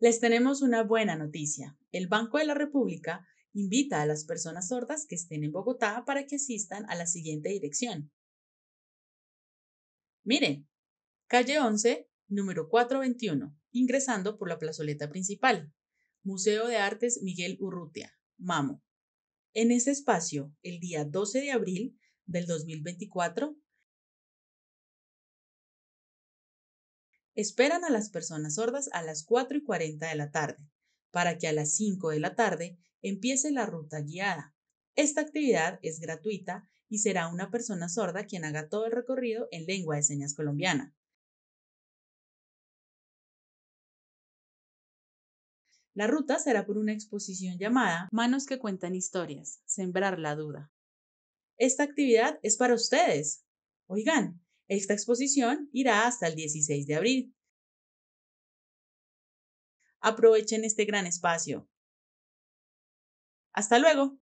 Les tenemos una buena noticia. El Banco de la República invita a las personas sordas que estén en Bogotá para que asistan a la siguiente dirección. Mire, calle 11, número 421, ingresando por la plazoleta principal. Museo de Artes Miguel Urrutia, Mamo. En ese espacio, el día 12 de abril del 2024, esperan a las personas sordas a las 4 y 40 de la tarde, para que a las 5 de la tarde empiece la ruta guiada. Esta actividad es gratuita y será una persona sorda quien haga todo el recorrido en lengua de señas colombiana. La ruta será por una exposición llamada Manos que cuentan historias, sembrar la duda. Esta actividad es para ustedes. Oigan, esta exposición irá hasta el 16 de abril. Aprovechen este gran espacio. Hasta luego.